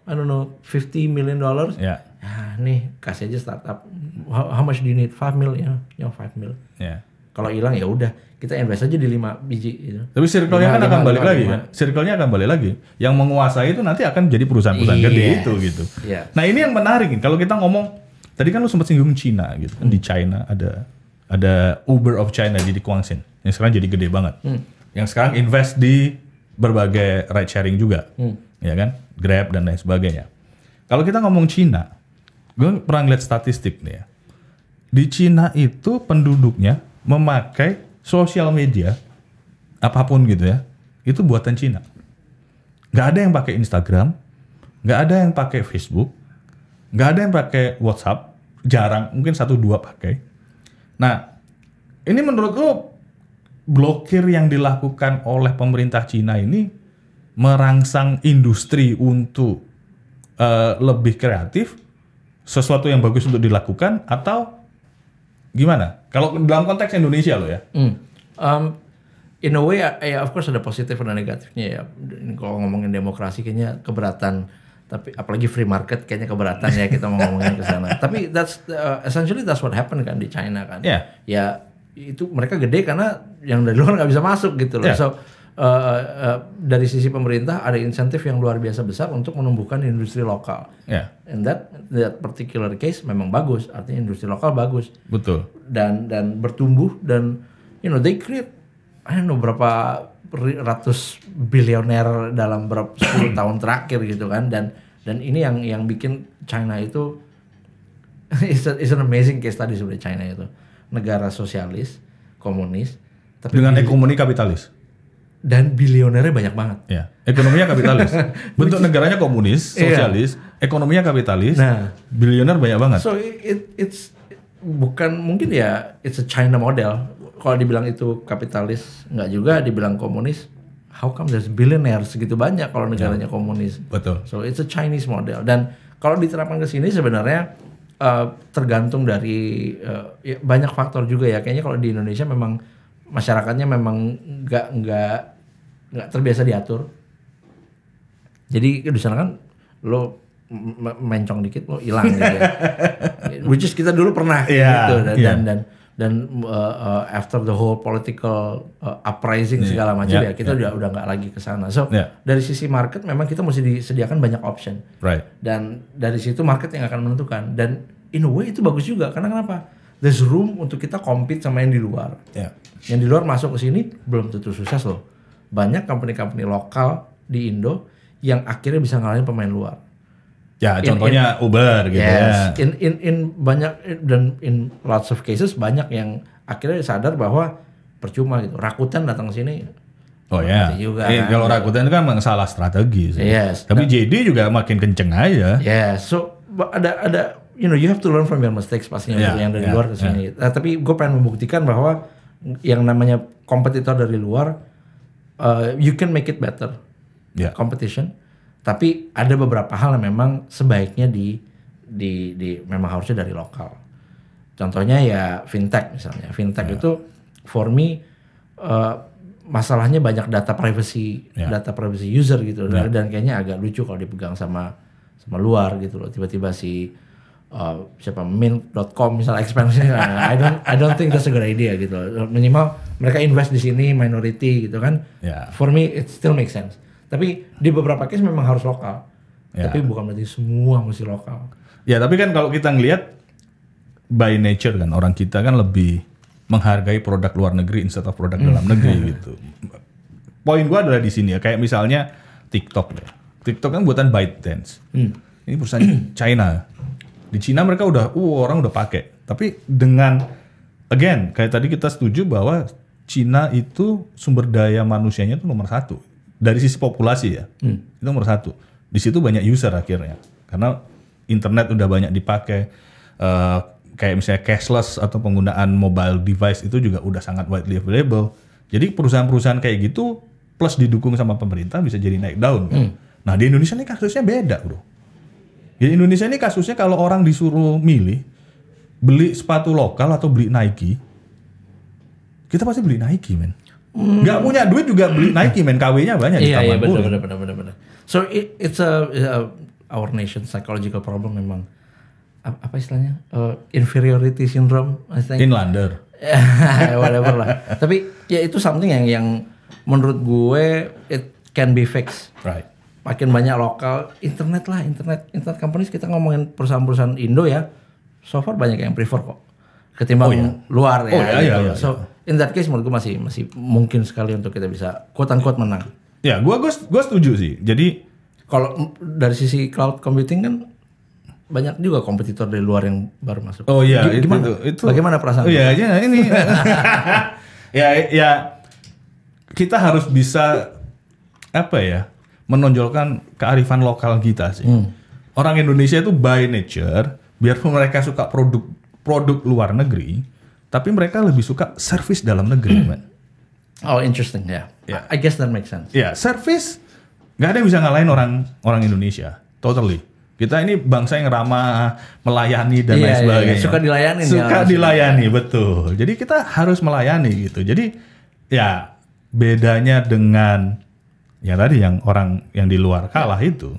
I don't know 50 million dollars yeah. Ya. nah, nih kasih aja startup how, how much do you need 5 mil ya yang 5 mil yeah. kalau hilang ya udah kita invest aja di 5 biji gitu. tapi circle-nya kan akan balik lagi kan circle-nya akan balik lagi yang menguasai itu nanti akan jadi perusahaan-perusahaan yes. gede iya, itu gitu yes. Iya. nah ini yang menarik kalau kita ngomong tadi kan lu sempat singgung Cina gitu kan hmm. di China ada ada Uber of China jadi Kuangsin yang sekarang jadi gede banget hmm. yang sekarang invest di berbagai ride sharing juga, hmm. ya kan, Grab dan lain sebagainya. Kalau kita ngomong Cina, gue pernah ngeliat statistik nih ya. Di Cina itu penduduknya memakai sosial media apapun gitu ya, itu buatan Cina. Gak ada yang pakai Instagram, gak ada yang pakai Facebook, gak ada yang pakai WhatsApp, jarang, mungkin satu dua pakai. Nah, ini menurut lo? blokir yang dilakukan oleh pemerintah Cina ini merangsang industri untuk uh, lebih kreatif, sesuatu yang bagus untuk dilakukan atau gimana? Kalau dalam konteks Indonesia lo ya. Mm. Um, in a way, ya of course ada positif dan negatifnya ya. kalau ngomongin demokrasi kayaknya keberatan tapi apalagi free market kayaknya keberatan ya kita mau ngomongin ke sana. tapi that's uh, essentially that's what happened kan di China kan. Yeah. Ya, ya itu mereka gede karena yang dari luar nggak bisa masuk gitu loh. Yeah. So, Uh, uh, dari sisi pemerintah ada insentif yang luar biasa besar untuk menumbuhkan industri lokal. Yeah. And that that particular case memang bagus, artinya industri lokal bagus. Betul. Dan dan bertumbuh dan you know they create I don't know berapa ratus bilioner dalam berapa 10 tahun terakhir gitu kan dan dan ini yang yang bikin China itu is an amazing case tadi sebenarnya China itu negara sosialis, komunis, tapi dengan ekonomi kapitalis. Dan bilionernya banyak banget. Ya, ekonominya kapitalis. Bentuk negaranya komunis, iya. sosialis, yeah. ekonominya kapitalis. Nah, bilioner banyak banget. So it, it's bukan mungkin ya it's a China model. Kalau dibilang itu kapitalis nggak juga, dibilang komunis how come there's billionaires segitu banyak kalau ya. negaranya yeah. komunis. Betul. So it's a Chinese model dan kalau diterapkan ke sini sebenarnya uh, tergantung dari uh, ya banyak faktor juga ya. Kayaknya kalau di Indonesia memang masyarakatnya memang nggak nggak nggak terbiasa diatur. Jadi di sana kan lo mencong dikit lo hilang gitu. Ya. Which is kita dulu pernah yeah, gitu dan, yeah. dan dan dan uh, uh, after the whole political uh, uprising yeah. segala macam yeah. ya kita yeah. udah udah nggak lagi ke sana. So yeah. dari sisi market memang kita mesti disediakan banyak option. Right. Dan dari situ market yang akan menentukan dan in a way itu bagus juga karena kenapa? There's room untuk kita compete sama yang di luar. Yeah. Yang di luar masuk ke sini belum tentu sukses loh. Banyak company-company lokal di Indo yang akhirnya bisa ngalahin pemain luar. Ya, contohnya in, in, Uber gitu ya. yes, ya. In in in banyak dan in lots of cases banyak yang akhirnya sadar bahwa percuma gitu. Rakuten datang sini. Oh ya. Yeah. Eh, kan? kalau Rakuten itu kan salah strategi sih. Yes. Tapi dan, JD juga makin kenceng aja. Yes. So ada ada you know you have to learn from your mistakes pastinya yeah, yang dari yeah, luar ke ya. sini. Yeah. Nah, tapi gue pengen membuktikan bahwa yang namanya kompetitor dari luar uh, you can make it better. Yeah. Competition tapi ada beberapa hal yang memang sebaiknya di di di memang harusnya dari lokal. Contohnya ya fintech misalnya. Fintech yeah. itu for me uh, masalahnya banyak data privacy, yeah. data privacy user gitu yeah. dan kayaknya agak lucu kalau dipegang sama sama luar gitu loh. Tiba-tiba si uh, siapa mint.com misalnya expansion I don't I don't think that's a good idea gitu loh. minimal mereka invest di sini minority gitu kan yeah. for me it still makes sense tapi di beberapa case memang harus lokal. Ya. Tapi bukan berarti semua mesti lokal. Ya, tapi kan kalau kita ngelihat by nature kan orang kita kan lebih menghargai produk luar negeri instead of produk dalam hmm. negeri gitu. Poin gua adalah di sini ya, kayak misalnya TikTok ya. TikTok kan buatan ByteDance. Hmm. Ini perusahaan China. Di China mereka udah uh orang udah pakai. Tapi dengan again kayak tadi kita setuju bahwa Cina itu sumber daya manusianya itu nomor satu dari sisi populasi ya hmm. itu nomor satu di situ banyak user akhirnya karena internet udah banyak dipakai uh, kayak misalnya cashless atau penggunaan mobile device itu juga udah sangat widely available jadi perusahaan-perusahaan kayak gitu plus didukung sama pemerintah bisa jadi naik daun hmm. nah di Indonesia ini kasusnya beda bro di Indonesia ini kasusnya kalau orang disuruh milih beli sepatu lokal atau beli Nike kita pasti beli Nike men Hmm. nggak punya duit juga beli Nike men KW-nya banyak iya, di iya, taman iya, bener, bener, bener, bener, bener. so it, it's a, it's a our nation psychological problem memang apa istilahnya uh, inferiority syndrome I think inlander whatever lah tapi ya itu something yang yang menurut gue it can be fixed right makin banyak lokal internet lah internet internet companies kita ngomongin perusahaan-perusahaan Indo ya so far banyak yang prefer kok ketimbang oh, iya. luar ya oh, iya, iya, gitu. iya, so iya in that case menurut gue masih masih mungkin sekali untuk kita bisa quote unquote menang. Ya, gua gua, gua setuju sih. Jadi kalau dari sisi cloud computing kan banyak juga kompetitor dari luar yang baru masuk. Oh iya, G- gimana? Itu, itu. Bagaimana perasaan? Oh iya, iya ini. ya ya kita harus bisa apa ya? menonjolkan kearifan lokal kita sih. Hmm. Orang Indonesia itu by nature, biar mereka suka produk produk luar negeri, tapi mereka lebih suka service dalam negeri, man. Hmm. Oh, interesting, ya. Yeah. yeah. I guess that makes sense. Ya, yeah, service nggak ada yang bisa ngalahin orang orang Indonesia, totally. Kita ini bangsa yang ramah, melayani dan yeah, lain iya, iya. sebagainya. Yeah, suka dilayani. Ya, suka ya, dilayani, ya. betul. Jadi kita harus melayani gitu. Jadi ya bedanya dengan yang tadi yang orang yang di luar kalah ya. itu,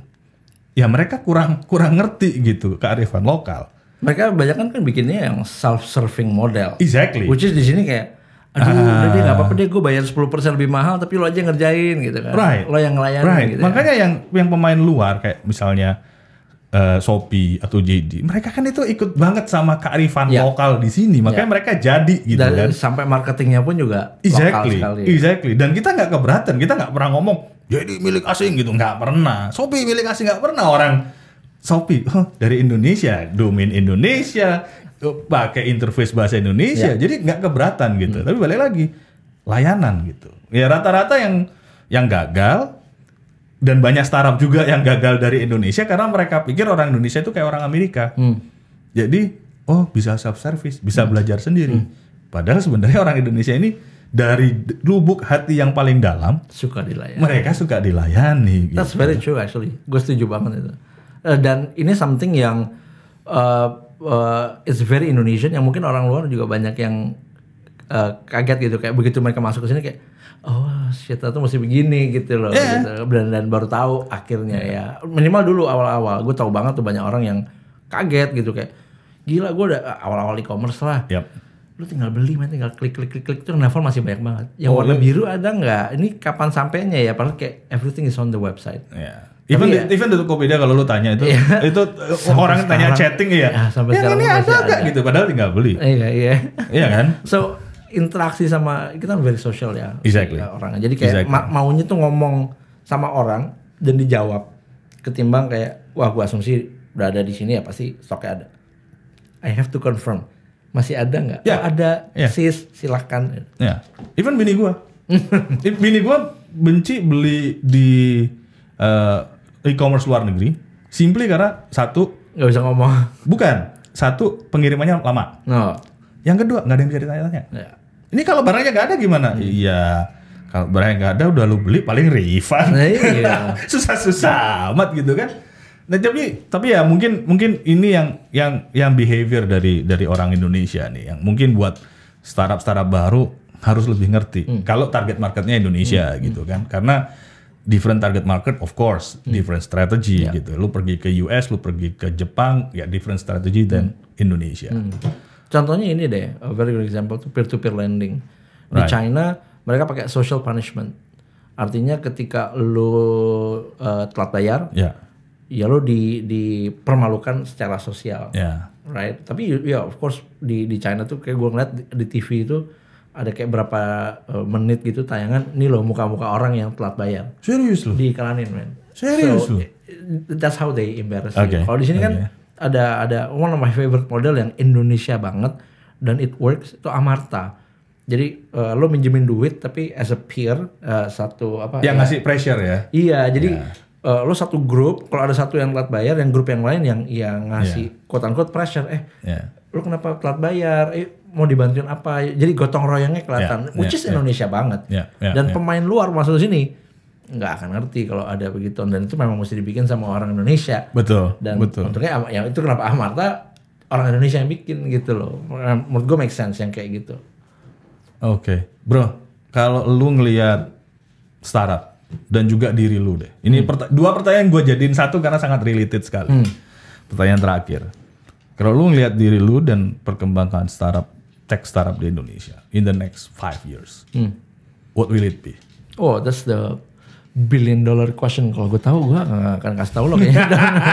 ya mereka kurang kurang ngerti gitu kearifan lokal mereka banyak kan kan bikinnya yang self serving model. Exactly. Which is di sini kayak aduh ah. udah apa-apa deh gue bayar 10% lebih mahal tapi lo aja ngerjain gitu kan. Right. Lo yang ngelayanin right. gitu. Ya. Makanya ya. yang yang pemain luar kayak misalnya uh, Shopee atau JD, mereka kan itu ikut banget sama kearifan yeah. lokal di sini, makanya yeah. mereka jadi gitu Dan kan. sampai marketingnya pun juga exactly. lokal sekali. Ya. Exactly. Dan kita nggak keberatan, kita nggak pernah ngomong jadi milik asing gitu, nggak pernah. Shopee milik asing nggak pernah orang Shopee huh, dari Indonesia, domain Indonesia, pakai interface bahasa Indonesia, ya. jadi nggak keberatan gitu. Hmm. Tapi balik lagi layanan gitu. Ya rata-rata yang yang gagal dan banyak startup juga yang gagal dari Indonesia karena mereka pikir orang Indonesia itu kayak orang Amerika. Hmm. Jadi oh bisa self service, bisa hmm. belajar sendiri. Hmm. Padahal sebenarnya orang Indonesia ini dari lubuk hati yang paling dalam suka dilayani. Mereka suka dilayani. That's gitu. very true actually. Gue setuju banget itu Eh, dan ini something yang uh, uh, it's very Indonesian yang mungkin orang luar juga banyak yang uh, kaget gitu kayak begitu mereka masuk ke sini kayak oh shit itu mesti begini gitu loh yeah. gitu. Dan, dan baru tahu akhirnya yeah. ya minimal dulu awal-awal gue tahu banget tuh banyak orang yang kaget gitu kayak gila gue udah awal-awal e-commerce lah yep. lu tinggal beli main tinggal klik klik klik klik tuh level masih banyak banget yang oh, warna iya. biru ada nggak ini kapan sampainya ya padahal kayak everything is on the website yeah. Even di, ya, even di Tokopedia kalau lu tanya itu iya. itu sampai orang sekarang, tanya chatting ya. Iya, sampai yang ini ada enggak gitu padahal tinggal beli. Iya iya. iya kan? So interaksi sama kita kan very social ya. Exactly. orang. Jadi kayak exactly. ma maunya tuh ngomong sama orang dan dijawab ketimbang kayak wah gua asumsi berada di sini ya pasti stoknya ada. I have to confirm. Masih ada nggak? Ya yeah. oh, ada yeah. sis silahkan. Ya. Yeah. Even bini gua. bini gua benci beli di uh, e-commerce luar negeri simply karena satu nggak bisa ngomong. Bukan satu pengirimannya lama. no. Yang kedua nggak ada yang bisa ditanya-tanya. yeah. Ini kalau barangnya nggak ada gimana? Hmm. Iya. Kalau barangnya nggak ada udah lu beli paling refund. Nah, iya. Susah-susah amat gitu kan. Nah, tapi tapi ya mungkin mungkin ini yang yang yang behavior dari dari orang Indonesia nih yang mungkin buat startup startup baru harus lebih ngerti hmm. kalau target marketnya Indonesia hmm. gitu hmm. kan karena different target market of course hmm. different strategy yeah. gitu lu pergi ke US lu pergi ke Jepang ya different strategy hmm. than Indonesia hmm. contohnya ini deh a very good example tuh peer to peer lending di right. China mereka pakai social punishment artinya ketika lu uh, telat bayar yeah. ya, ya lo di dipermalukan secara sosial yeah. right tapi ya yeah, of course di di China tuh kayak gue ngeliat di, di TV itu ada kayak berapa uh, menit gitu tayangan ini loh muka-muka orang yang telat bayar. Serius loh. Diiklanin men. Serius so, loh. That's how they embarrass okay. Kalau di sini kan okay. kan ada ada one of my favorite model yang Indonesia banget dan it works itu Amarta. Jadi uh, lo minjemin duit tapi as a peer uh, satu apa? Yang ya, ngasih pressure ya. Iya, jadi yeah iya. uh, lo satu grup kalau ada satu yang telat bayar yang grup yang lain yang yang ngasih yeah. quote unquote pressure eh yeah lu kenapa telat bayar eh, mau dibantuin apa jadi gotong royongnya kelihatan yeah, which yeah, is ya. Indonesia banget yeah, yeah, dan yeah. pemain luar masuk sini nggak akan ngerti kalau ada begitu dan itu memang mesti dibikin sama orang Indonesia betul dan betul untungnya ya itu kenapa Amarta orang Indonesia yang bikin gitu loh menurut gue make sense yang kayak gitu oke okay. bro kalau lu ngelihat startup dan juga diri lu deh ini hmm. perta dua pertanyaan gue jadiin satu karena sangat related sekali hmm. pertanyaan terakhir kalau lu ngeliat diri lu dan perkembangan startup tech startup di Indonesia in the next five years, hmm. what will it be? Oh, that's the billion dollar question. Kalau gue tahu, gue gak akan kasih tahu lo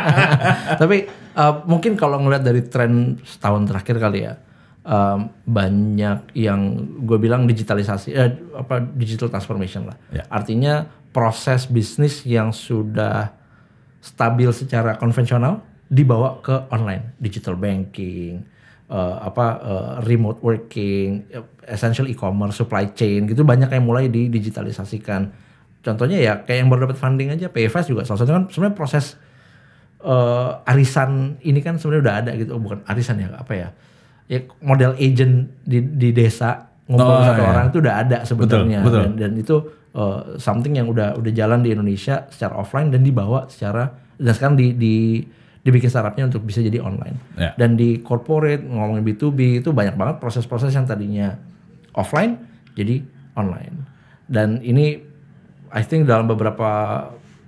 Tapi uh, mungkin kalau ngeliat dari tren setahun terakhir kali ya, um, banyak yang gue bilang digitalisasi, eh, apa digital transformation lah. Yeah. Artinya proses bisnis yang sudah stabil secara konvensional dibawa ke online, digital banking, uh, apa uh, remote working, essential e-commerce, supply chain gitu banyak yang mulai didigitalisasikan. Contohnya ya kayak yang baru dapat funding aja PFS e juga salah satu kan sebenarnya proses uh, arisan ini kan sebenarnya udah ada gitu, oh, bukan arisan ya apa ya? Ya model agent di di desa ngumpul oh, satu iya. orang itu udah ada sebetulnya betul, betul. Dan, dan itu uh, something yang udah udah jalan di Indonesia secara offline dan dibawa secara dan sekarang di di dibikin startupnya untuk bisa jadi online. Yeah. Dan di corporate ngomongin B2B itu banyak banget proses-proses yang tadinya offline jadi online. Dan ini I think dalam beberapa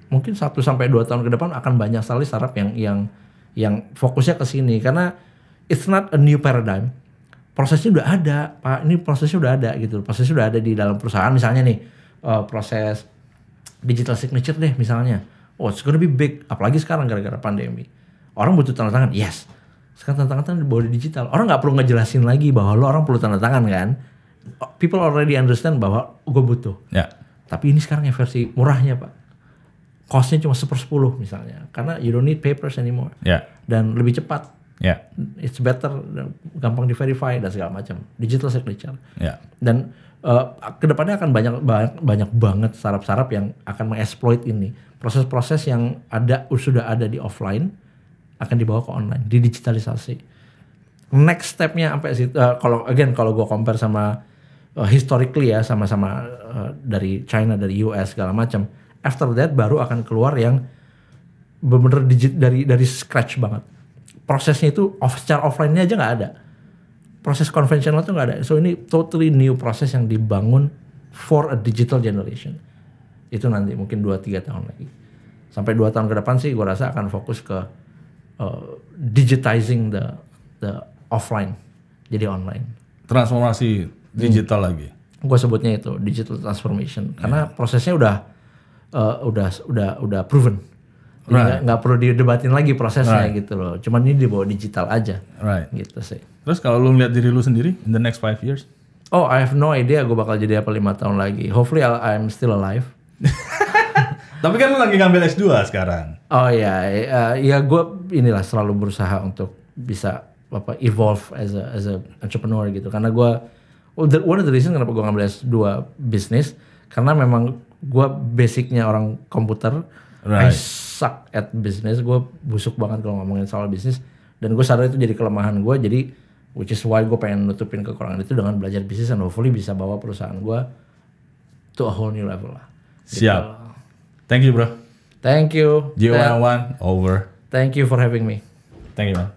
mungkin 1 sampai 2 tahun ke depan akan banyak sekali startup yang yang yang fokusnya ke sini karena it's not a new paradigm. Prosesnya udah ada, Pak. Ini prosesnya udah ada gitu. Prosesnya udah ada di dalam perusahaan misalnya nih uh, proses digital signature deh misalnya. Oh, it's gonna be big apalagi sekarang gara-gara pandemi Orang butuh tanda tangan, yes. Sekarang tanda tangan kan bawa digital. Orang nggak perlu ngejelasin lagi bahwa lo orang perlu tanda tangan kan. People already understand bahwa gue butuh. ya. Tapi ini sekarang yang versi murahnya pak. Costnya cuma sepuluh misalnya. Karena you don't need papers anymore. ya. Dan lebih cepat. ya. It's better, gampang di verify dan segala macam. Digital signature. ya. Dan uh, kedepannya akan banyak banyak, banyak banget sarap-sarap yang akan mengeksploit ini. Proses-proses yang ada sudah ada di offline akan dibawa ke online, didigitalisasi. Next stepnya sampai situ. Uh, kalau again kalau gue compare sama uh, historically ya sama-sama uh, eh, dari China dari US segala macam. After that baru akan keluar yang benar-benar digit dari dari scratch banget. Prosesnya itu off, secara offline-nya aja nggak ada. Proses konvensional tuh nggak ada. So ini totally new proses yang dibangun for a digital generation. Itu nanti mungkin 2-3 tahun lagi. Sampai 2 tahun ke depan sih gue rasa akan fokus ke Uh, digitizing the the offline jadi online. Transformasi digital hmm. lagi. Gue sebutnya itu digital transformation iya. karena prosesnya udah uh, udah udah udah proven. Right. Nggak perlu didebatin lagi prosesnya right. gitu loh. Cuman ini dibawa digital aja. Right. Gitu sih. Terus kalau lu ngeliat diri lu sendiri in the next five years? Oh, I have no idea gue bakal jadi apa lima tahun lagi. Hopefully I'm still alive. Tapi kan lu lagi ngambil S2 sekarang. Oh iya, uh, iya, ya gue inilah selalu berusaha untuk bisa apa evolve as a, as a entrepreneur gitu. Karena gue one of the reason kenapa gue ngambil S2 bisnis karena memang gue basicnya orang komputer. Right. I suck at business. Gue busuk banget kalau ngomongin soal bisnis. Dan gue sadar itu jadi kelemahan gue. Jadi which is why gue pengen nutupin kekurangan itu dengan belajar bisnis dan hopefully bisa bawa perusahaan gue to a whole new level lah. Gitu. Siap. Thank you, bro. Thank you. g one oh over. Thank you for having me. Thank you, man.